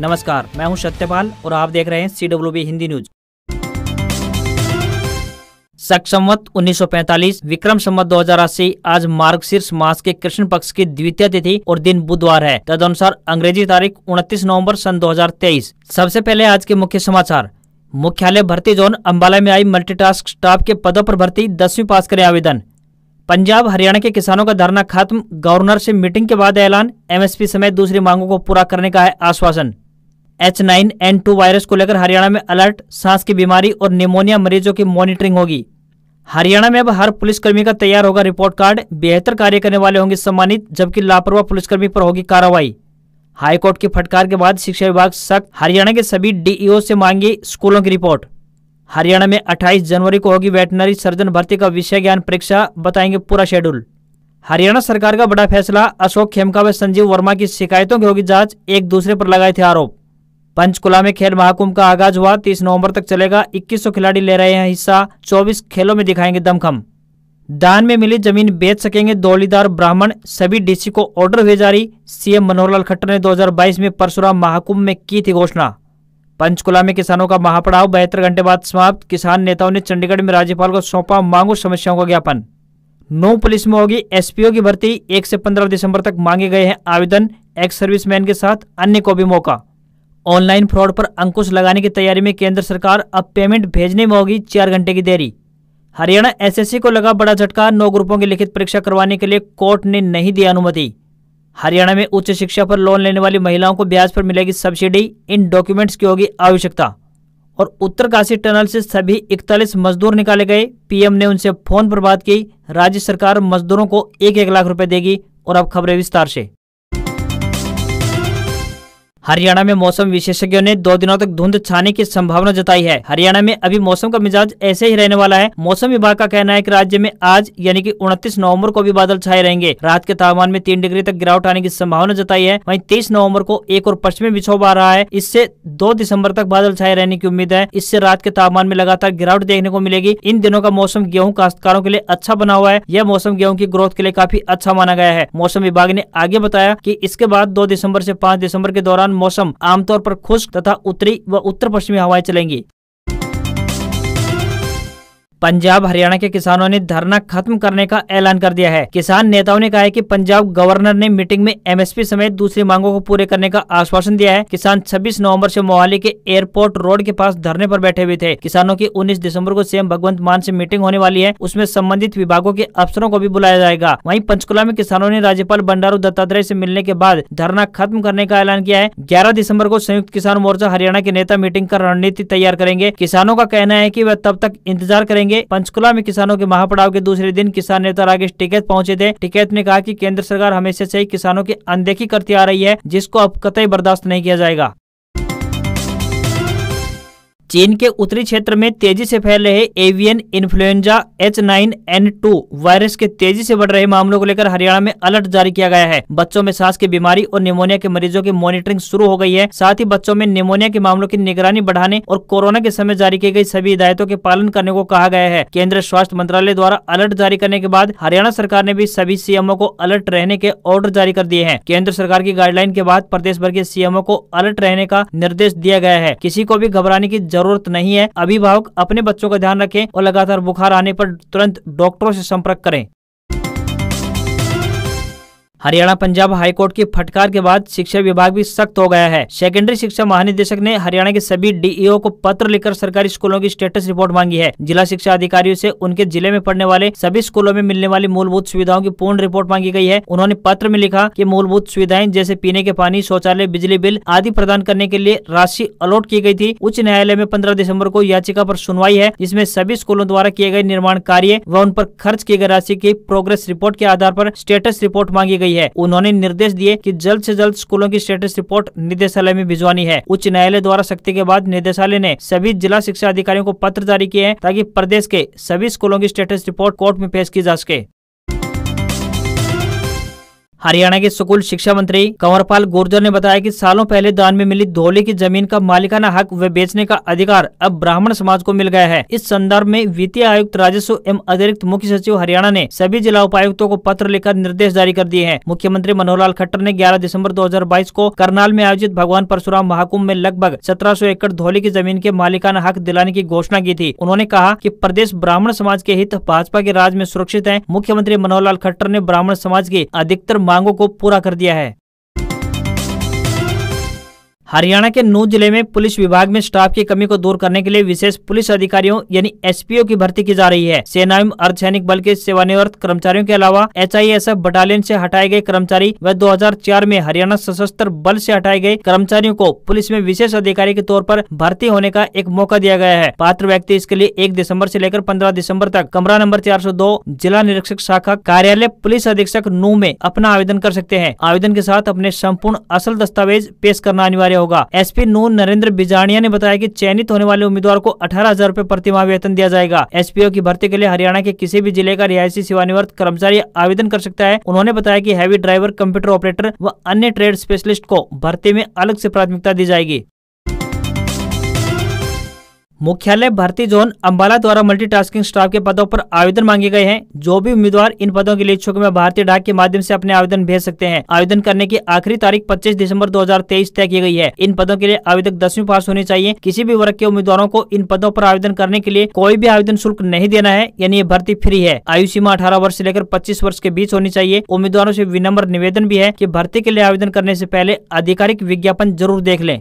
नमस्कार मैं हूं सत्यपाल और आप देख रहे हैं C W B Hindi news सक संवत 1945 विक्रम संवत दो आज मार्ग शीर्ष मास के कृष्ण पक्ष की द्वितीय तिथि और दिन बुधवार है तदनुसार अंग्रेजी तारीख 29 नवंबर सन 2023 सबसे पहले आज के मुख्य समाचार मुख्यालय भर्ती जोन अम्बाला में आई मल्टीटास्क स्टाफ के पदों पर भर्ती दसवीं पास करें आवेदन पंजाब हरियाणा के किसानों का धरना खत्म गवर्नर से मीटिंग के बाद ऐलान एमएसपी समेत दूसरी मांगों को पूरा करने का है आश्वासन H nine N two virus को लेकर हरियाणा में अलर्ट सांस की बीमारी और निमोनिया मरीजों की मॉनिटरिंग होगी हरियाणा में अब हर पुलिसकर्मी का तैयार होगा रिपोर्ट कार्ड बेहतर कार्य करने वाले होंगे सम्मानित जबकि लापरवाह पुलिसकर्मी पर होगी कार्रवाई हाईकोर्ट की फटकार के बाद शिक्षा विभाग सख्त हरियाणा के सभी डीईओ e से मांगी स्कूलों की रिपोर्ट हरियाणा में अट्ठाईस जनवरी को होगी वेटनरी सर्जन भर्ती का विषय ज्ञान परीक्षा बताएंगे पूरा शेड्यूल हरियाणा सरकार का बड़ा फैसला अशोक खेमका व संजीव वर्मा की शिकायतों की होगी जांच एक दूसरे पर लगाए थे आरोप पंचकुला में खेल महाकुंभ का आगाज हुआ तीस नवंबर तक चलेगा 2100 खिलाड़ी ले रहे हैं हिस्सा 24 खेलों में दिखाएंगे दमखम दान में मिली जमीन बेच सकेंगे दौलीदार ब्राह्मण सभी डीसी को ऑर्डर हुए जारी सीएम मनोहर लाल खट्टर ने 2022 में परशुराम महाकुंभ में की थी घोषणा पंचकुला में किसानों का महापड़ाव बहत्तर घंटे बाद समाप्त किसान नेताओं ने चंडीगढ़ में राज्यपाल को सौंपा मांगो समस्याओं का ज्ञापन नौ पुलिस में होगी एसपीओ की भर्ती एक से पंद्रह दिसंबर तक मांगे गए हैं आवेदन एक्स सर्विसमैन के साथ अन्य को भी मौका ऑनलाइन फ्रॉड पर अंकुश लगाने की तैयारी में केंद्र सरकार अब पेमेंट भेजने में होगी चार घंटे की देरी हरियाणा एसएससी को लगा बड़ा झटका नौ ग्रुपों की लिखित परीक्षा करवाने के लिए कोर्ट ने नहीं दी अनुमति हरियाणा में उच्च शिक्षा पर लोन लेने वाली महिलाओं को ब्याज पर मिलेगी सब्सिडी इन डॉक्यूमेंट्स की होगी आवश्यकता और उत्तरकाशी टनल से सभी इकतालीस मजदूर निकाले गए पीएम ने उनसे फोन पर बात की राज्य सरकार मजदूरों को एक एक लाख रुपए देगी और अब खबरें विस्तार से हरियाणा में मौसम विशेषज्ञों ने दो दिनों तक धुंध छाने की संभावना जताई है हरियाणा में अभी मौसम का मिजाज ऐसे ही रहने वाला है मौसम विभाग का कहना है कि राज्य में आज यानी कि उनतीस नवंबर को भी बादल छाए रहेंगे रात के तापमान में तीन डिग्री तक गिरावट आने की संभावना जताई है वहीं तेईस नवम्बर को एक और पश्चिमी विक्षोभ आ रहा है इससे दो दिसम्बर तक बादल छाए रहने की उम्मीद है इससे रात के तापमान में लगातार गिरावट देखने को मिलेगी इन दिनों का मौसम गेहूँ काश्तकारों के लिए अच्छा बना हुआ है यह मौसम गेहूँ की ग्रोथ के लिए काफी अच्छा माना गया है मौसम विभाग ने आगे बताया की इसके बाद दो दिसम्बर ऐसी पाँच दिसम्बर के दौरान मौसम आमतौर पर खुश्क तथा उत्तरी व उत्तर पश्चिमी हवाएं चलेंगी पंजाब हरियाणा के किसानों ने धरना खत्म करने का ऐलान कर दिया है किसान नेताओं ने कहा है कि पंजाब गवर्नर ने मीटिंग में एमएसपी समेत दूसरी मांगों को पूरे करने का आश्वासन दिया है किसान 26 नवंबर से मोहाली के एयरपोर्ट रोड के पास धरने पर बैठे हुए थे किसानों की 19 दिसंबर को सीएम भगवंत मान से मीटिंग होने वाली है उसमें संबंधित विभागों के अफसरों को भी बुलाया जाएगा वही पंचकुला में किसानों ने राज्यपाल बंडारू दत्तात्रेय ऐसी मिलने के बाद धरना खत्म करने का ऐलान किया है ग्यारह दिसम्बर को संयुक्त किसान मोर्चा हरियाणा के नेता मीटिंग कर रणनीति तैयार करेंगे किसानों का कहना है की वह तब तक इंतजार करेंगे करेंगे पंचकुला में किसानों के महापड़ाव के दूसरे दिन किसान नेता राकेश टिकैत पहुंचे थे टिकैत ने कहा कि केंद्र सरकार हमेशा से ही किसानों की अनदेखी करती आ रही है जिसको अब कतई बर्दाश्त नहीं किया जाएगा चीन के उत्तरी क्षेत्र में तेजी से फैल रहे एवियन इन्फ्लुएंजा H9N2 वायरस के तेजी से बढ़ रहे मामलों को लेकर हरियाणा में अलर्ट जारी किया गया है बच्चों में सांस की बीमारी और निमोनिया के मरीजों की मॉनिटरिंग शुरू हो गई है साथ ही बच्चों में निमोनिया के मामलों की निगरानी बढ़ाने और कोरोना के समय जारी की गई सभी हिदायतों के पालन करने को कहा गया है केंद्रीय स्वास्थ्य मंत्रालय द्वारा अलर्ट जारी करने के बाद हरियाणा सरकार ने भी सभी सीएमओ को अलर्ट रहने के ऑर्डर जारी कर दिए है केंद्र सरकार की गाइडलाइन के बाद प्रदेश भर के सीएमओ को अलर्ट रहने का निर्देश दिया गया है किसी को भी घबराने की जरूरत जरूरत नहीं है अभिभावक अपने बच्चों का ध्यान रखें और लगातार बुखार आने पर तुरंत डॉक्टरों से संपर्क करें हरियाणा पंजाब हाईकोर्ट की फटकार के बाद शिक्षा विभाग भी सख्त हो गया है सेकेंडरी शिक्षा महानिदेशक ने हरियाणा के सभी डीईओ को पत्र लिखकर सरकारी स्कूलों की स्टेटस रिपोर्ट मांगी है जिला शिक्षा अधिकारियों से उनके जिले में पढ़ने वाले सभी स्कूलों में मिलने वाली मूलभूत सुविधाओं की पूर्ण रिपोर्ट मांगी गई है उन्होंने पत्र में लिखा की मूलभूत सुविधाएं जैसे पीने के पानी शौचालय बिजली बिल आदि प्रदान करने के लिए राशि अलॉट की गयी थी उच्च न्यायालय में पंद्रह दिसम्बर को याचिका आरोप सुनवाई है जिसमे सभी स्कूलों द्वारा किए गए निर्माण कार्य व उन पर खर्च की गई राशि की प्रोग्रेस रिपोर्ट के आधार आरोप स्टेटस रिपोर्ट मांगी गयी गई है उन्होंने निर्देश दिए कि जल्द से जल्द स्कूलों की स्टेटस रिपोर्ट निदेशालय में भिजवानी है उच्च न्यायालय द्वारा सख्ती के बाद निदेशालय ने सभी जिला शिक्षा अधिकारियों को पत्र जारी किए हैं ताकि प्रदेश के सभी स्कूलों की स्टेटस रिपोर्ट कोर्ट में पेश की जा सके हरियाणा के स्कूल शिक्षा मंत्री कंवरपाल गुर्जर ने बताया कि सालों पहले दान में मिली धोले की जमीन का मालिकाना हक व बेचने का अधिकार अब ब्राह्मण समाज को मिल गया है इस संदर्भ में वित्तीय आयुक्त राजस्व एवं अतिरिक्त मुख्य सचिव हरियाणा ने सभी जिला उपायुक्तों को पत्र लिखकर निर्देश जारी कर दिए हैं मुख्यमंत्री मनोहर लाल खट्टर ने ग्यारह दिसम्बर दो को करनाल में आयोजित भगवान परशुराम महाकुंभ में लगभग सत्रह एकड़ धोले की जमीन के मालिकाना हक दिलाने की घोषणा की थी उन्होंने कहा की प्रदेश ब्राह्मण समाज के हित भाजपा के राज में सुरक्षित है मुख्यमंत्री मनोहर लाल खट्टर ने ब्राह्मण समाज के अधिकतर मांगों को पूरा कर दिया है हरियाणा के नू जिले में पुलिस विभाग में स्टाफ की कमी को दूर करने के लिए विशेष पुलिस अधिकारियों यानी एसपीओ की भर्ती की जा रही है सेना एवं अर्धसैनिक बल के सेवानिवृत्त कर्मचारियों के अलावा एफ बटालियन से हटाए गए कर्मचारी व 2004 में हरियाणा सशस्त्र बल से हटाए गए कर्मचारियों को पुलिस में विशेष अधिकारी के तौर आरोप भर्ती होने का एक मौका दिया गया है पात्र व्यक्ति इसके लिए एक दिसम्बर ऐसी लेकर पंद्रह दिसम्बर तक कमरा नंबर चार जिला निरीक्षक शाखा कार्यालय पुलिस अधीक्षक नू में अपना आवेदन कर सकते हैं आवेदन के साथ अपने सम्पूर्ण असल दस्तावेज पेश करना अनिवार्य होगा एसपी नून नरेंद्र बिजानिया ने बताया कि चयनित होने वाले उम्मीदवार को अठारह हजार रूपए प्रतिमा वेतन दिया जाएगा एसपीओ की भर्ती के लिए हरियाणा के किसी भी जिले का रिहायशी सेवानिवृत्त कर्मचारी आवेदन कर सकता है उन्होंने बताया की हैवी ड्राइवर कंप्यूटर ऑपरेटर व अन्य ट्रेड स्पेशलिस्ट को भर्ती में अलग ऐसी प्राथमिकता दी जाएगी मुख्यालय भर्ती जोन अम्बाला द्वारा मल्टीटास्किंग स्टाफ के पदों पर आवेदन मांगे गए हैं जो भी उम्मीदवार इन पदों के लिए इच्छुक में भारतीय डाक के माध्यम से अपने आवेदन भेज सकते हैं आवेदन करने की आखिरी तारीख 25 दिसंबर 2023 तय की गई है इन पदों के लिए आवेदक दसवीं पास होने चाहिए किसी भी वर्ग के उम्मीदवारों को इन पदों आरोप आवेदन करने के लिए कोई भी आवेदन शुल्क नहीं देना है यानी ये भर्ती फ्री है आयु सीमा अठारह वर्ष ऐसी लेकर पच्चीस वर्ष के बीच होनी चाहिए उम्मीदवारों ऐसी विनम्र निवेदन भी है की भर्ती के लिए आवेदन करने ऐसी पहले आधिकारिक विज्ञापन जरूर देख लें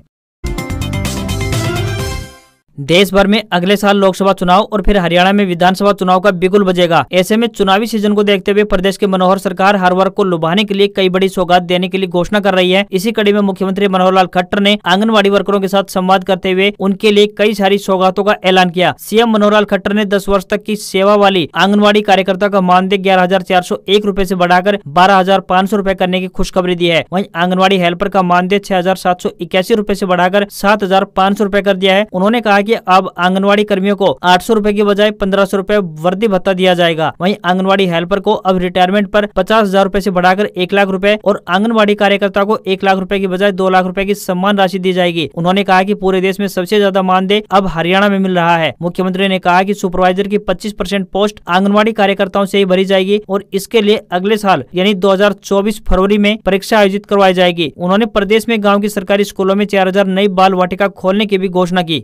देश भर में अगले साल लोकसभा चुनाव और फिर हरियाणा में विधानसभा चुनाव का बिगुल बजेगा ऐसे में चुनावी सीजन को देखते हुए प्रदेश के मनोहर सरकार हर वर्ग को लुभाने के लिए कई बड़ी सौगात देने के लिए घोषणा कर रही है इसी कड़ी में मुख्यमंत्री मनोहर लाल खट्टर ने आंगनबाड़ी वर्करों के साथ संवाद करते हुए उनके लिए कई सारी सौगातों का ऐलान किया सीएम मनोहर लाल खट्टर ने दस वर्ष तक की सेवा वाली आंगनबाड़ी कार्यकर्ता का मानदेय ग्यारह हजार चार सौ एक रूपए ऐसी बढ़ाकर बारह हजार पाँच सौ रूपए करने की खुशखबरी दी है वही आंगनबाड़ी हेल्पर का मानदेय छह हजार सात सौ इक्यासी रूपए ऐसी बढ़ाकर सात हजार पाँच सौ रूपए कर दिया है उन्होंने कहा की लीजिए अब आंगनबाड़ी कर्मियों को आठ सौ की बजाय पंद्रह सौ वर्दी भत्ता दिया जाएगा वही आंगनबाड़ी हेल्पर को अब रिटायरमेंट पर पचास हजार रूपए ऐसी बढ़ाकर एक लाख रूपए और आंगनबाड़ी कार्यकर्ता को एक लाख रूपए की बजाय दो लाख रूपए की सम्मान राशि दी जाएगी उन्होंने कहा की पूरे देश में सबसे ज्यादा मानदेय अब हरियाणा में मिल रहा है मुख्यमंत्री ने कहा की सुपरवाइजर की पच्चीस पोस्ट आंगनबाड़ी कार्यकर्ताओं ऐसी ही भरी जाएगी और इसके लिए अगले साल यानी 2024 फरवरी में परीक्षा आयोजित करवाई जाएगी उन्होंने प्रदेश में गांव की सरकारी स्कूलों में 4000 नई बाल वाटिका खोलने की भी घोषणा की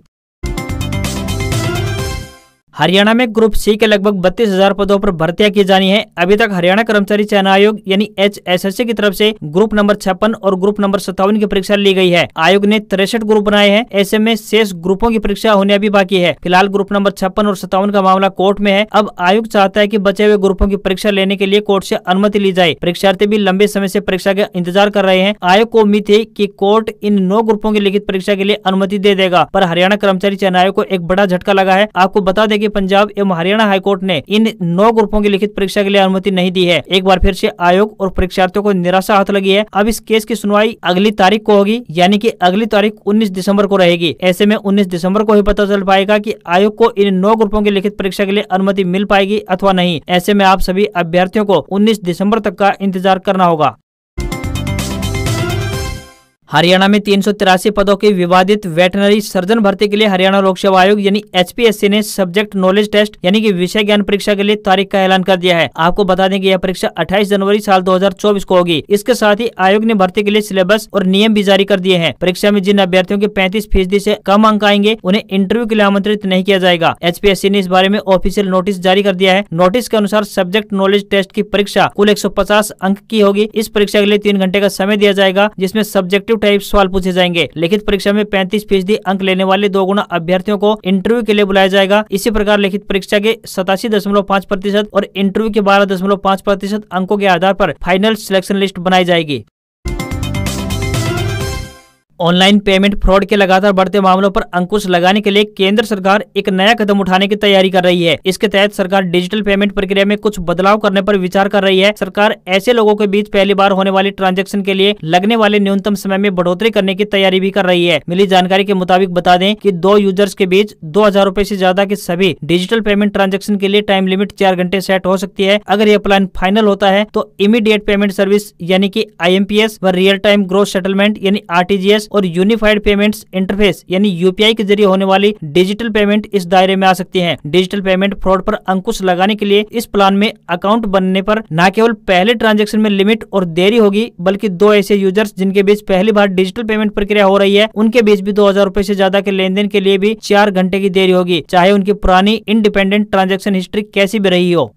हरियाणा में ग्रुप सी के लगभग बत्तीस हजार पदों पर भर्तियां की जानी है अभी तक हरियाणा कर्मचारी चयन आयोग यानी एच की तरफ से ग्रुप नंबर छप्पन और ग्रुप नंबर सत्तावन की परीक्षा ली गई है आयोग ने तिरसठ ग्रुप बनाए हैं ऐसे में शेष ग्रुपों की परीक्षा होने अभी बाकी है फिलहाल ग्रुप नंबर छप्पन और सत्तावन का मामला कोर्ट में है अब आयोग चाहता है की बचे हुए ग्रुपों की परीक्षा लेने के लिए कोर्ट ऐसी अनुमति ली जाए परीक्षार्थी भी लंबे समय ऐसी परीक्षा का इंतजार कर रहे हैं आयोग को उम्मीद है की कोर्ट इन नौ ग्रुपों की लिखित परीक्षा के लिए अनुमति दे देगा पर हरियाणा कर्मचारी चयन आयोग को एक बड़ा झटका लगा है आपको बता देगी कि पंजाब एवं हरियाणा हाईकोर्ट ने इन नौ ग्रुपों की लिखित परीक्षा के लिए अनुमति नहीं दी है एक बार फिर से आयोग और परीक्षार्थियों को निराशा हाथ लगी है अब इस केस की सुनवाई अगली तारीख को होगी यानी की अगली तारीख उन्नीस दिसम्बर को रहेगी ऐसे में उन्नीस दिसम्बर को ही पता चल पाएगा की आयोग को इन नौ ग्रुपों की लिखित परीक्षा के लिए अनुमति मिल पाएगी अथवा नहीं ऐसे में आप सभी अभ्यर्थियों को उन्नीस दिसम्बर तक का इंतजार करना होगा हरियाणा में तीन पदों के विवादित वेटनरी सर्जन भर्ती के लिए हरियाणा लोक सेवा आयोग यानी एचपीएससी ने सब्जेक्ट नॉलेज टेस्ट यानी कि विषय ज्ञान परीक्षा के लिए तारीख का ऐलान कर दिया है आपको बता दें कि यह परीक्षा 28 जनवरी साल 2024 को होगी इसके साथ ही आयोग ने भर्ती के लिए सिलेबस और नियम भी जारी कर दिए है परीक्षा में जिन अभ्यर्थियों के पैंतीस फीसदी ऐसी कम अंक आएंगे उन्हें इंटरव्यू के लिए आमंत्रित नहीं किया जाएगा एच ने इस बारे में ऑफिसियल नोटिस जारी कर दिया है नोटिस के अनुसार सब्जेक्ट नॉलेज टेस्ट की परीक्षा कुल एक अंक की होगी इस परीक्षा के लिए तीन घंटे का समय दिया जाएगा जिसमे सब्जेक्टिव इंटरव्यू टाइप सवाल पूछे जाएंगे लिखित परीक्षा में पैंतीस फीसदी अंक लेने वाले दो गुना अभ्यर्थियों को इंटरव्यू के लिए बुलाया जाएगा इसी प्रकार लिखित परीक्षा के सतासी दशमलव पाँच प्रतिशत और इंटरव्यू के बारह दशमलव पाँच प्रतिशत अंकों के आधार पर फाइनल सिलेक्शन लिस्ट बनाई जाएगी ऑनलाइन पेमेंट फ्रॉड के लगातार बढ़ते मामलों पर अंकुश लगाने के लिए केंद्र सरकार एक नया कदम उठाने की तैयारी कर रही है इसके तहत सरकार डिजिटल पेमेंट प्रक्रिया में कुछ बदलाव करने पर विचार कर रही है सरकार ऐसे लोगों के बीच पहली बार होने वाली ट्रांजेक्शन के लिए लगने वाले न्यूनतम समय में बढ़ोतरी करने की तैयारी भी कर रही है मिली जानकारी के मुताबिक बता दें की दो यूजर्स के बीच दो हजार रूपए ऐसी ज्यादा के सभी डिजिटल पेमेंट ट्रांजेक्शन के लिए टाइम लिमिट चार घंटे सेट हो सकती है अगर यह प्लान फाइनल होता है तो इमीडिएट पेमेंट सर्विस यानी की आई व रियल टाइम ग्रोथ सेटलमेंट यानी आर और यूनिफाइड पेमेंट्स इंटरफेस यानी यूपीआई के जरिए होने वाली डिजिटल पेमेंट इस दायरे में आ सकती है डिजिटल पेमेंट फ्रॉड पर अंकुश लगाने के लिए इस प्लान में अकाउंट बनने पर न केवल पहले ट्रांजेक्शन में लिमिट और देरी होगी बल्कि दो ऐसे यूजर्स जिनके बीच पहली बार डिजिटल पेमेंट प्रक्रिया हो रही है उनके बीच भी दो हजार रूपए ऐसी ज्यादा के लेन देन के लिए भी चार घंटे की देरी होगी चाहे उनकी पुरानी इंडिपेंडेंट ट्रांजेक्शन हिस्ट्री कैसी भी रही हो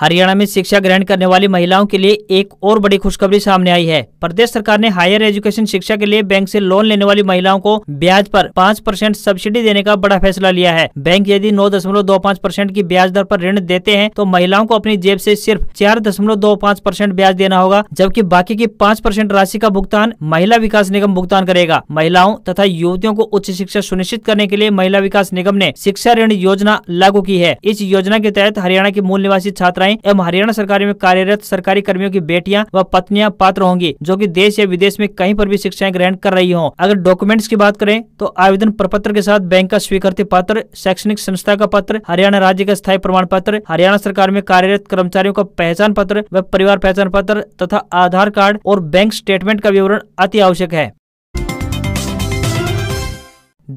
हरियाणा में शिक्षा ग्रहण करने वाली महिलाओं के लिए एक और बड़ी खुशखबरी सामने आई है प्रदेश सरकार ने हायर एजुकेशन शिक्षा के लिए बैंक से लोन लेने वाली महिलाओं को ब्याज पर पाँच परसेंट सब्सिडी देने का बड़ा फैसला लिया है बैंक यदि नौ दशमलव दो पाँच परसेंट की ब्याज दर पर ऋण देते हैं तो महिलाओं को अपनी जेब ऐसी सिर्फ चार दशमलव दो पाँच परसेंट ब्याज देना होगा जबकि बाकी की पाँच परसेंट राशि का भुगतान महिला विकास निगम भुगतान करेगा महिलाओं तथा युवतियों को उच्च शिक्षा सुनिश्चित करने के लिए महिला विकास निगम ने शिक्षा ऋण योजना लागू की है इस योजना के तहत हरियाणा की मूल निवासी छात्राएं महिलाएं एवं हरियाणा सरकार में कार्यरत सरकारी कर्मियों की बेटियां व पत्नियां पात्र होंगी जो कि देश या विदेश में कहीं पर भी शिक्षाएं ग्रहण कर रही हों अगर डॉक्यूमेंट्स की बात करें तो आवेदन प्रपत्र के साथ बैंक का स्वीकृति पत्र शैक्षणिक संस्था का पत्र हरियाणा राज्य का स्थायी प्रमाण पत्र हरियाणा सरकार में कार्यरत कर्मचारियों का पहचान पत्र व परिवार पहचान पत्र तथा आधार कार्ड और बैंक स्टेटमेंट का विवरण अति आवश्यक है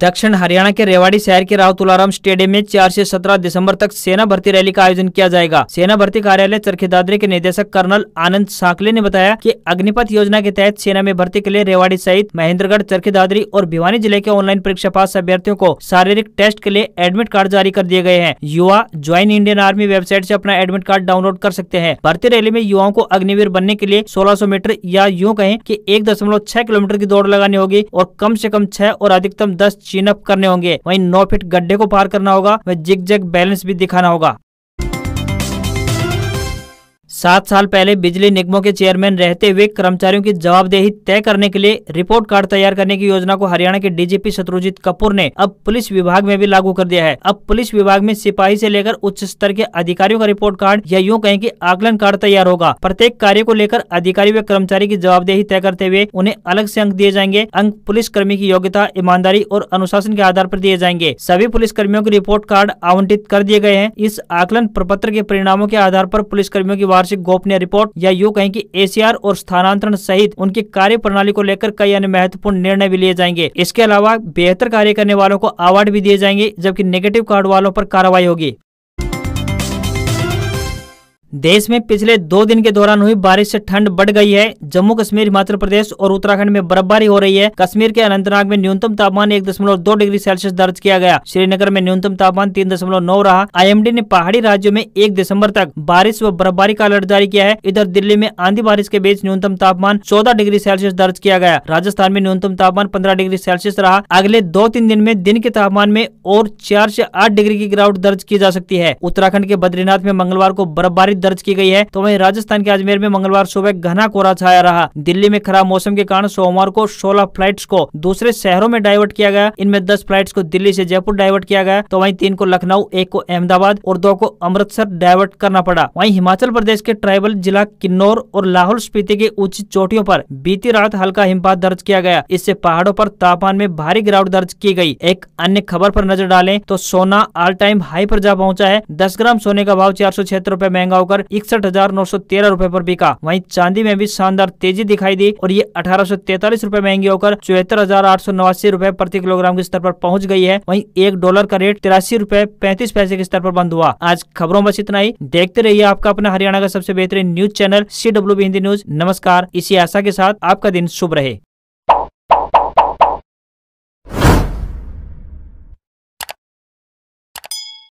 दक्षिण हरियाणा के रेवाड़ी शहर के राव तुलाराम स्टेडियम में 4 से 17 दिसंबर तक सेना भर्ती रैली का आयोजन किया जाएगा सेना भर्ती कार्यालय चरखेदादरी के निदेशक कर्नल आनंद साकले ने बताया कि अग्निपथ योजना के तहत सेना में भर्ती के लिए रेवाड़ी सहित महेंद्रगढ़ चरखेदादरी और भिवानी जिले के ऑनलाइन परीक्षा पास अभ्यर्थियों को शारीरिक टेस्ट के लिए एडमिट कार्ड जारी कर दिए गए हैं युवा ज्वाइन इंडियन आर्मी वेबसाइट ऐसी अपना एडमिट कार्ड डाउनलोड कर सकते हैं भर्ती रैली में युवाओं को अग्निवीर बनने के लिए सोलह मीटर या यूँ कहें की एक किलोमीटर की दौड़ लगानी होगी और कम ऐसी कम छह और अधिकतम दस चिनअप करने होंगे वहीं नौ फीट गड्ढे को पार करना होगा वह जिग जग बैलेंस भी दिखाना होगा सात साल पहले बिजली निगमों के चेयरमैन रहते हुए कर्मचारियों की जवाबदेही तय करने के लिए रिपोर्ट कार्ड तैयार करने की योजना को हरियाणा के डीजीपी शत्रुजीत कपूर ने अब पुलिस विभाग में भी लागू कर दिया है अब पुलिस विभाग में सिपाही से लेकर उच्च स्तर के अधिकारियों का रिपोर्ट कार्ड या यूँ कहें की आकलन कार्ड तैयार होगा प्रत्येक कार्य को लेकर अधिकारी व कर्मचारी की जवाबदेही तय करते हुए उन्हें अलग ऐसी अंक दिए जाएंगे अंक पुलिस कर्मी की योग्यता ईमानदारी और अनुशासन के आधार आरोप दिए जाएंगे सभी पुलिस कर्मियों के रिपोर्ट कार्ड आवंटित कर दिए गए हैं इस आकलन प्रपत्र के परिणामों के आधार आरोप पुलिस कर्मियों की वार्षिक ऐतिहासिक गोपनीय रिपोर्ट या यू कहें कि एसीआर और स्थानांतरण सहित उनकी कार्य प्रणाली को लेकर कई अन्य महत्वपूर्ण निर्णय भी लिए जाएंगे इसके अलावा बेहतर कार्य करने वालों को अवार्ड भी दिए जाएंगे जबकि नेगेटिव कार्ड वालों पर कार्रवाई होगी देश में पिछले दो दिन के दौरान हुई बारिश से ठंड बढ़ गई है जम्मू कश्मीर हिमाचल प्रदेश और उत्तराखंड में बर्फबारी हो रही है कश्मीर के अनंतनाग में न्यूनतम तापमान एक दशमलव दो डिग्री सेल्सियस दर्ज किया गया श्रीनगर में न्यूनतम तापमान तीन दशमलव नौ रहा आईएमडी ने पहाड़ी राज्यों में एक दिसम्बर तक बारिश व बर्फबारी का अलर्ट जारी किया है इधर दिल्ली में आंधी बारिश के बीच न्यूनतम तापमान चौदह डिग्री सेल्सियस दर्ज किया गया राजस्थान में न्यूनतम तापमान पंद्रह डिग्री सेल्सियस रहा अगले दो तीन दिन में दिन के तापमान में और चार ऐसी आठ डिग्री की गिरावट दर्ज की जा सकती है उत्तराखंड के बद्रीनाथ में मंगलवार को बर्फबारी दर्ज की गई है तो वहीं राजस्थान के अजमेर में मंगलवार सुबह घना कोहरा छाया रहा दिल्ली में खराब मौसम के कारण सोमवार को सोलह फ्लाइट को दूसरे शहरों में डाइवर्ट किया गया इनमें दस फ्लाइट को दिल्ली ऐसी जयपुर डाइवर्ट किया गया तो वही तीन को लखनऊ एक को अहमदाबाद और दो को अमृतसर डाइवर्ट करना पड़ा वही हिमाचल प्रदेश के ट्राइबल जिला किन्नौर और लाहौल स्पीति की उच्च चोटियों पर बीती रात हल्का हिमपात दर्ज किया गया इससे पहाड़ों पर तापमान में भारी गिरावट दर्ज की गई एक अन्य खबर पर नजर डालें तो सोना ऑल टाइम हाई पर जा पहुंचा है दस ग्राम सोने का भाव चार सौ रूपए महंगा होगा होकर इकसठ हजार नौ सौ तेरह रूपए आरोप बिका वही चांदी में भी शानदार तेजी दिखाई दी और ये अठारह सौ तैतालीस रूपए महंगी होकर चौहत्तर हजार आठ सौ नवासी रूपए प्रति किलोग्राम के स्तर पर पहुंच गई है वहीं एक डॉलर का रेट तिरासी रूपए पैंतीस पैसे के स्तर पर बंद हुआ आज खबरों बस इतना ही देखते रहिए आपका अपना हरियाणा का सबसे बेहतरीन news channel C Hindi news नमस्कार इसी आशा के साथ आपका दिन शुभ रहे